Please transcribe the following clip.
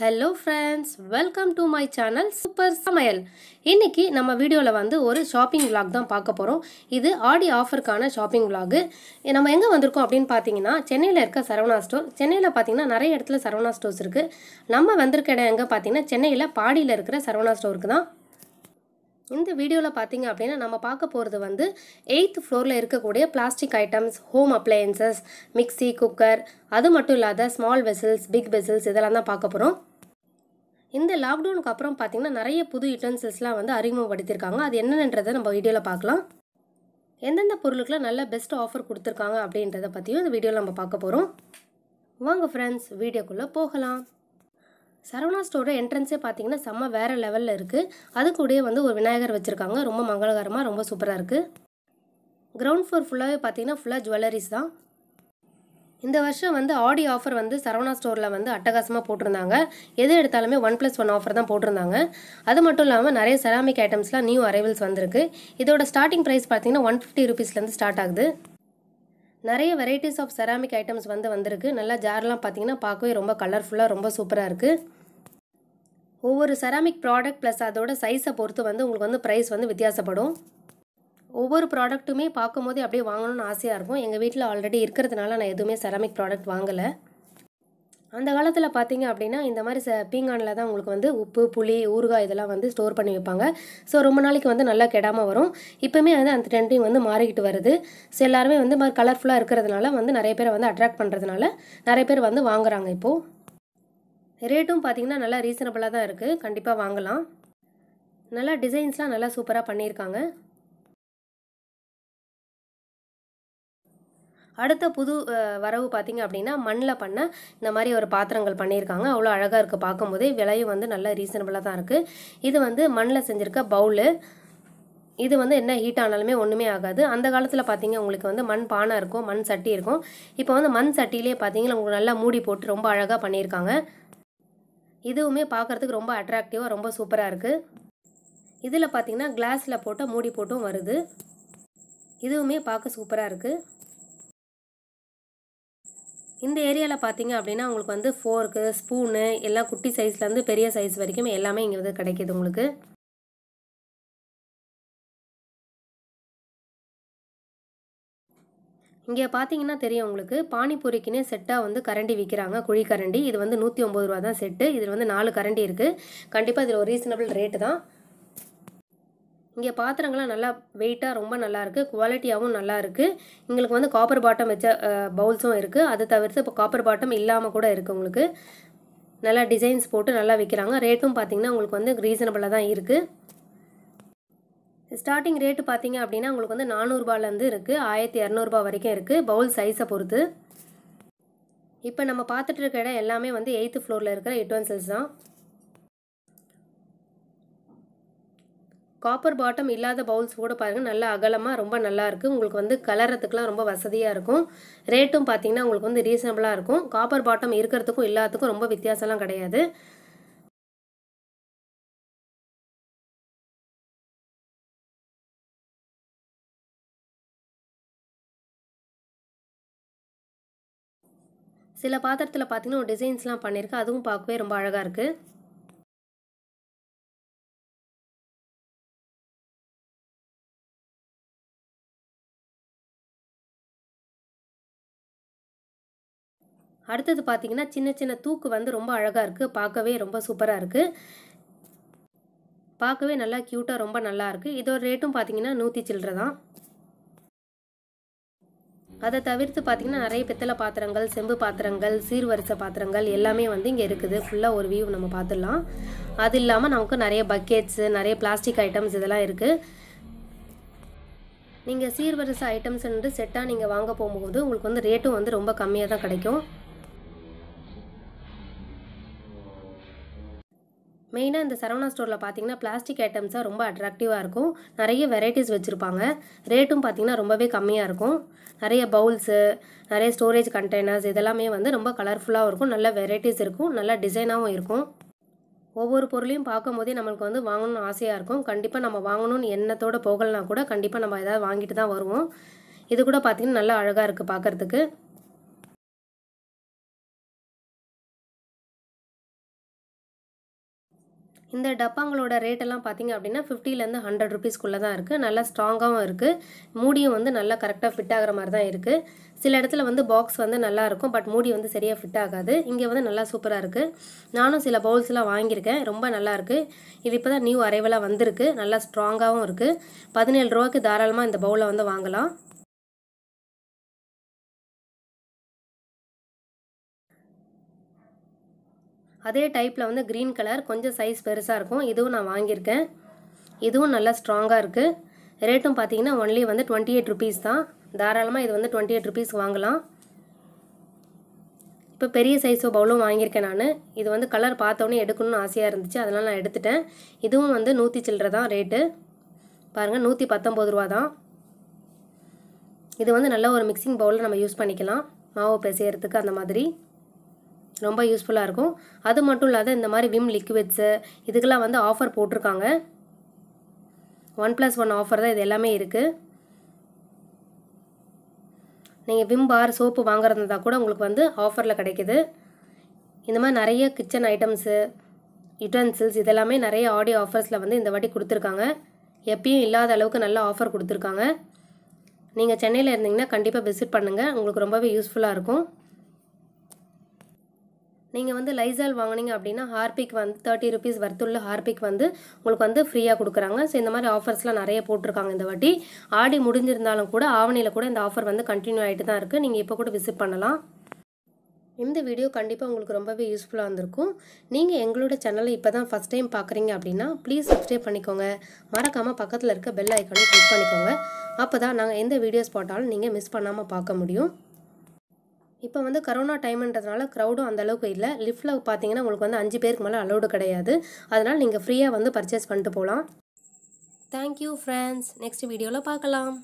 hello friends welcome to my channel super சமையல் இன்றைக்கி நம்ம வீடியோவில் வந்து ஒரு ஷாப்பிங் விளாக் தான் பார்க்க போகிறோம் இது ஆடி ஆஃபருக்கான ஷாப்பிங் விளாகு நம்ம எங்கே வந்திருக்கோம் அப்படின்னு பார்த்தீங்கன்னா சென்னையில் இருக்க சரவணா ஸ்டோர் சென்னையில் பார்த்தீங்கன்னா நிறைய இடத்துல சரவணா ஸ்டோர்ஸ் இருக்குது நம்ம வந்திருக்க இடம் எங்கே பார்த்தீங்கன்னா சென்னையில் பாடியில் இருக்கிற சரவணா ஸ்டோருக்கு தான் இந்த வீடியோவில் பார்த்தீங்க அப்படின்னா நம்ம பார்க்க போகிறது வந்து எயித்து ஃப்ளோரில் இருக்கக்கூடிய plastic items home appliances mixie cooker அது மட்டும் இல்லாத ஸ்மால் வெசல்ஸ் பிக் வெசல்ஸ் இதெல்லாம் தான் பார்க்க போகிறோம் இந்த லாக்டவுனுக்கு அப்புறம் பார்த்திங்கன்னா நிறைய புது யூட்டன்சில்ஸ்லாம் வந்து அறிமுகப்படுத்தியிருக்காங்க அது என்னென்னன்றதை நம்ம வீடியோவில் பார்க்கலாம் எந்தெந்த பொருளுக்குலாம் நல்ல பெஸ்ட் ஆஃபர் கொடுத்துருக்காங்க அப்படின்றத பற்றியும் இந்த வீடியோவில் நம்ம பார்க்க போகிறோம் வாங்க ஃப்ரெண்ட்ஸ் வீடியோக்குள்ளே போகலாம் சரவணா ஸ்டோரோட என்ட்ரன்ஸே பார்த்தீங்கன்னா செம்ம வேறு லெவலில் இருக்குது அது கூடயே வந்து ஒரு விநாயகர் வச்சுருக்காங்க ரொம்ப மங்களகரமாக ரொம்ப சூப்பராக இருக்குது கிரவுண்ட் ஃப்ளோர் ஃபுல்லாகவே பார்த்தீங்கன்னா ஃபுல்லாக ஜுவல்லரிஸ் தான் இந்த வருஷம் வந்து ஆடி ஆஃபர் வந்து சரவணா ஸ்டோரில் வந்து அட்டகாசமாக போட்டிருந்தாங்க எது எடுத்தாலுமே ஒன் ப்ளஸ் ஒன் ஆஃபர் தான் போட்டிருந்தாங்க அது மட்டும் இல்லாமல் நிறைய செராமிக் ஐட்டம்ஸ்லாம் நியூ அரைவல்ஸ் வந்திருக்கு இதோட ஸ்டார்டிங் ப்ரைஸ் பார்த்தீங்கன்னா ஒன் ஃபிஃப்டி ருபீஸ்லேருந்து ஸ்டார்ட் ஆகுது நிறைய வெரைட்டிஸ் ஆஃப் செராமிக் ஐட்டம்ஸ் வந்து வந்திருக்கு நல்லா ஜார்லாம் பார்த்தீங்கன்னா பார்க்கவே ரொம்ப கலர்ஃபுல்லாக ரொம்ப சூப்பராக இருக்குது ஒவ்வொரு செராமிக் ப்ராடக்ட் ப்ளஸ் அதோட சைஸை பொறுத்து வந்து உங்களுக்கு வந்து ப்ரைஸ் வந்து வித்தியாசப்படும் ஒவ்வொரு ப்ராடக்ட்டுமே பார்க்கும்போதே அப்படியே வாங்கணும்னு ஆசையாக இருக்கும் எங்கள் வீட்டில் ஆல்ரெடி இருக்கிறதுனால நான் எதுவுமே செராமிக் ப்ராடக்ட் வாங்கலை அந்த காலத்தில் பார்த்தீங்க அப்படின்னா இந்த மாதிரி ச பீங்கானில் தான் உங்களுக்கு வந்து உப்பு புளி ஊறுகாய் இதெல்லாம் வந்து ஸ்டோர் பண்ணி வைப்பாங்க ஸோ ரொம்ப நாளைக்கு வந்து நல்லா கெடாமல் வரும் இப்போமே வந்து அந்த ட்ரெண்டிங் வந்து மாறிக்கிட்டு வருது ஸோ எல்லாருமே வந்து மாதிரி கலர்ஃபுல்லாக இருக்கிறதுனால வந்து நிறைய பேரை வந்து அட்ராக்ட் பண்ணுறதுனால நிறைய பேர் வந்து வாங்குறாங்க இப்போது ரேட்டும் பார்த்தீங்கன்னா நல்லா ரீசனபிளாக தான் இருக்குது கண்டிப்பாக வாங்கலாம் நல்லா டிசைன்ஸ்லாம் நல்லா சூப்பராக பண்ணியிருக்காங்க அடுத்த புது வரவு பார்த்திங்க அப்படின்னா மண்ணில் பண்ண இந்த மாதிரி ஒரு பாத்திரங்கள் பண்ணியிருக்காங்க அவ்வளோ அழகாக இருக்குது பார்க்கும்போதே விலையும் வந்து நல்ல ரீசனபிளாக தான் இருக்குது இது வந்து மண்ணில் செஞ்சுருக்க பவுலு இது வந்து என்ன ஹீட் ஆனாலுமே ஒன்றுமே ஆகாது அந்த காலத்தில் பார்த்தீங்க உங்களுக்கு வந்து மண் பானை இருக்கும் மண் சட்டி இருக்கும் இப்போ வந்து மண் சட்டியிலே பார்த்தீங்கன்னா உங்களுக்கு நல்லா மூடி போட்டு ரொம்ப அழகாக பண்ணியிருக்காங்க இதுவுமே பார்க்குறதுக்கு ரொம்ப அட்ராக்டிவாக ரொம்ப சூப்பராக இருக்குது இதில் பார்த்திங்கன்னா கிளாஸில் போட்டால் மூடி போட்டும் வருது இதுவுமே பார்க்க சூப்பராக இருக்குது இந்த ஏரியாவில் பார்த்தீங்க அப்படின்னா உங்களுக்கு வந்து ஃபோர்க்கு ஸ்பூனு எல்லாம் குட்டி சைஸ்லேருந்து பெரிய சைஸ் வரைக்கும் எல்லாமே இங்கே வந்து கிடைக்கிது உங்களுக்கு இங்கே பார்த்தீங்கன்னா தெரியும் உங்களுக்கு பானிபூரிக்குன்னே செட்டாக வந்து கரண்டி விற்கிறாங்க குழி கரண்டி இது வந்து நூற்றி ஒம்பது ரூபா தான் செட்டு இதில் வந்து நாலு கரண்டி இருக்குது கண்டிப்பாக இதில் ஒரு ரீசனபிள் ரேட்டு தான் இங்கே பாத்திரங்கள்லாம் நல்லா வெயிட்டாக ரொம்ப நல்லாயிருக்கு குவாலிட்டியாகவும் நல்லாயிருக்கு எங்களுக்கு வந்து காப்பர் பாட்டம் வச்ச பவுல்ஸும் இருக்குது அதை தவிர்த்து இப்போ காப்பர் பாட்டம் இல்லாமல் கூட இருக்குது உங்களுக்கு நல்லா டிசைன்ஸ் போட்டு நல்லா விற்கிறாங்க ரேட்டும் பார்த்திங்கன்னா உங்களுக்கு வந்து ரீசனபிளாக தான் இருக்குது ஸ்டார்டிங் ரேட்டு பார்த்தீங்க அப்படின்னா உங்களுக்கு வந்து நானூறுபாலேருந்து இருக்குது ஆயிரத்தி இரநூறுபா வரைக்கும் இருக்குது பவுல் சைஸை பொறுத்து இப்போ நம்ம பார்த்துட்டு இருக்க இடம் எல்லாமே வந்து எயித்து ஃப்ளோரில் இருக்கிற இட்வன்சல்ஸ் தான் காப்பர் பாட்டம் இல்லாத பவுல்ஸ் கூட பாருங்கள் நல்லா அகலமாக ரொம்ப நல்லா இருக்குது உங்களுக்கு வந்து கலரத்துக்குலாம் ரொம்ப வசதியாக இருக்கும் ரேட்டும் பார்த்தீங்கன்னா உங்களுக்கு வந்து ரீசனபிளாக இருக்கும் காப்பர் பாட்டம் இருக்கிறதுக்கும் இல்லாததுக்கும் ரொம்ப வித்தியாசம்லாம் கிடையாது சில பாத்திரத்தில் பார்த்தீங்கன்னா ஒரு டிசைன்ஸ்லாம் பண்ணியிருக்கு அதுவும் பார்க்கவே ரொம்ப அழகாக இருக்குது அடுத்தது பார்த்திங்கன்னா சின்ன சின்ன தூக்கு வந்து ரொம்ப அழகாக இருக்குது பார்க்கவே ரொம்ப சூப்பராக இருக்குது பார்க்கவே நல்லா க்யூட்டாக ரொம்ப நல்லாயிருக்கு இதோட ரேட்டும் பார்த்தீங்கன்னா நூற்றி சில்லற தான் அதை தவிர்த்து பார்த்திங்கன்னா நிறைய பித்தளை பாத்திரங்கள் செம்பு பாத்திரங்கள் சீர்வரிசை பாத்திரங்கள் எல்லாமே வந்து இங்கே இருக்குது ஃபுல்லாக ஒரு வியூ நம்ம பார்த்துடலாம் அது இல்லாமல் நமக்கு நிறைய பக்கெட்ஸு நிறைய பிளாஸ்டிக் ஐட்டம்ஸ் இதெல்லாம் இருக்குது நீங்கள் சீர்வரிசை ஐட்டம்ஸ் செட்டாக நீங்கள் வாங்க போகும்போது உங்களுக்கு வந்து ரேட்டும் வந்து ரொம்ப கம்மியாக தான் கிடைக்கும் மெயினாக இந்த சரவணா ஸ்டோரில் பார்த்தீங்கன்னா பிளாஸ்டிக் ஐட்டம்ஸாக ரொம்ப அட்ராக்டிவாக இருக்கும் நிறைய வெரைட்டிஸ் வச்சுருப்பாங்க ரேட்டும் பார்த்திங்கன்னா ரொம்பவே கம்மியாக இருக்கும் நிறைய பவுல்ஸு நிறைய ஸ்டோரேஜ் கண்டெய்னர்ஸ் இதெல்லாமே வந்து ரொம்ப கலர்ஃபுல்லாகவும் இருக்கும் நல்ல வெரைட்டிஸ் இருக்கும் நல்ல டிசைனாகவும் இருக்கும் ஒவ்வொரு பொருளையும் பார்க்கும் போதே நம்மளுக்கு வந்து வாங்கணும்னு ஆசையாக இருக்கும் கண்டிப்பாக நம்ம வாங்கணும்னு எண்ணத்தோடு போகலைனா கூட கண்டிப்பாக நம்ம எதாவது வாங்கிட்டு தான் வருவோம் இது கூட பார்த்திங்கன்னா நல்லா அழகாக இருக்குது பார்க்குறதுக்கு இந்த டப்பாங்களோட ரேட்டெல்லாம் பார்த்திங்க அப்படின்னா ஃபிஃப்டிலேருந்து ஹண்ட்ரட் ருபீஸ்க்குள்ளே தான் இருக்குது நல்லா ஸ்ட்ராங்காகவும் இருக்குது மூடியும் வந்து நல்லா கரெக்டாக ஃபிட் ஆகிற மாதிரி தான் இருக்குது சில இடத்துல வந்து பாக்ஸ் வந்து நல்லா இருக்கும் பட் மூடி வந்து சரியாக ஃபிட் ஆகாது இங்கே வந்து நல்லா சூப்பராக இருக்குது நானும் சில பவுல்ஸ்லாம் வாங்கியிருக்கேன் ரொம்ப நல்லாயிருக்கு இது இப்போ தான் நியூ அரைவலாக வந்திருக்கு நல்லா ஸ்ட்ராங்காகவும் இருக்குது பதினேழு ரூபாய்க்கு தாராளமாக இந்த பவுலை வந்து வாங்கலாம் அதே டைப்பில் வந்து க்ரீன் கலர் கொஞ்சம் சைஸ் பெருசாக இருக்கும் இதுவும் நான் வாங்கியிருக்கேன் இதுவும் நல்லா ஸ்ட்ராங்காக இருக்குது ரேட்டும் பார்த்தீங்கன்னா ஒன்லி வந்து டுவெண்ட்டி எயிட் ருபீஸ் தான் தாராளமாக இது வந்து டுவெண்ட்டி எயிட் ருபீஸ் வாங்கலாம் இப்போ பெரிய சைஸ் பவுலும் வாங்கியிருக்கேன் நான் இது வந்து கலர் பார்த்தோன்னே எடுக்கணும்னு ஆசையாக இருந்துச்சு அதனால் நான் எடுத்துட்டேன் இதுவும் வந்து நூற்றி சில்லற தான் ரேட்டு பாருங்கள் நூற்றி பத்தொம்பது ரூபா தான் இது வந்து நல்ல ஒரு மிக்சிங் பவுலில் நம்ம யூஸ் பண்ணிக்கலாம் மாவு பிசையறதுக்கு அந்த மாதிரி ரொம்ப யூஸ்ஃபுல்லாக இருக்கும் அது மட்டும் இல்லாத இந்த மாதிரி விம் லிக்விட்ஸு இதுக்கெல்லாம் வந்து ஆஃபர் போட்டிருக்காங்க ஒன் ப்ளஸ் ஒன் ஆஃபர் தான் இது எல்லாமே இருக்குது நீங்கள் விம் பார் சோப்பு வாங்குறதா கூட உங்களுக்கு வந்து ஆஃபரில் கிடைக்கிது இந்த மாதிரி நிறைய கிச்சன் ஐட்டம்ஸு யுட்டன்சில்ஸ் இதெல்லாமே நிறைய ஆடியோ ஆஃபர்ஸில் வந்து இந்த வாட்டி கொடுத்துருக்காங்க எப்பயும் இல்லாத அளவுக்கு நல்ல ஆஃபர் கொடுத்துருக்காங்க நீங்கள் சென்னையில் இருந்தீங்கன்னா கண்டிப்பாக விசிட் பண்ணுங்கள் உங்களுக்கு ரொம்பவே யூஸ்ஃபுல்லாக இருக்கும் நீங்கள் வந்து லைசால் வாங்கினீங்க அப்படின்னா ஹார்பிக் வந்து தேர்ட்டி ருபீஸ் வர்த்துள்ள ஹார்பிக் வந்து உங்களுக்கு வந்து ஃப்ரீயாக கொடுக்குறாங்க ஸோ இந்த மாதிரி ஆஃபர்ஸ்லாம் நிறைய போட்டிருக்காங்க இந்த வாட்டி ஆடி முடிஞ்சிருந்தாலும் கூட ஆவணியில் கூட இந்த ஆஃபர் வந்து கண்டினியூ ஆகிட்டு தான் இருக்குது நீங்கள் இப்போ கூட விசிட் பண்ணலாம் இந்த வீடியோ கண்டிப்பாக உங்களுக்கு ரொம்பவே யூஸ்ஃபுல்லாக இருந்திருக்கும் நீங்கள் எங்களோட சேனலை இப்போ தான் ஃபஸ்ட் டைம் பார்க்குறீங்க அப்படின்னா ப்ளீஸ் சப்ஸ்கிரைப் பண்ணிக்கோங்க மறக்காமல் பக்கத்தில் இருக்க பெல் ஐக்கானை கிளிக் பண்ணிக்கோங்க அப்போ தான் நாங்கள் எந்த வீடியோஸ் போட்டாலும் நீங்கள் மிஸ் பண்ணாமல் பார்க்க முடியும் இப்போ வந்து கரோனா டைம்ன்றதுனால க்ரௌடும் அந்தளவுக்கு இல்லை லிஃப்ட்டில் பார்த்தீங்கன்னா உங்களுக்கு வந்து அஞ்சு பேருக்கு மேலே அலௌடு கிடையாது அதனால் நீங்கள் ஃப்ரீயாக வந்து பர்ச்சேஸ் பண்ணிட்டு போகலாம் தேங்க்யூ ஃப்ரெண்ட்ஸ் நெக்ஸ்ட் வீடியோவில் பார்க்கலாம்